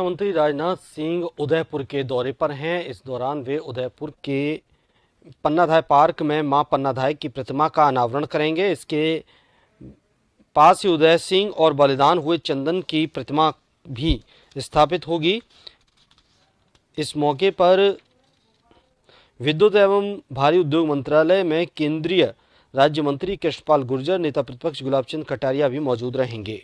मंत्री राजनाथ सिंह उदयपुर के दौरे पर हैं इस दौरान वे उदयपुर के पन्नाधाय पार्क में मां पन्नाधाय की प्रतिमा का अनावरण करेंगे इसके पास ही उदय सिंह और बलिदान हुए चंदन की प्रतिमा भी स्थापित होगी इस मौके पर विद्युत एवं भारी उद्योग मंत्रालय में केंद्रीय राज्य मंत्री कृष्णपाल गुर्जर नेता प्रतिपक्ष गुलाबचंद कटारिया भी मौजूद रहेंगे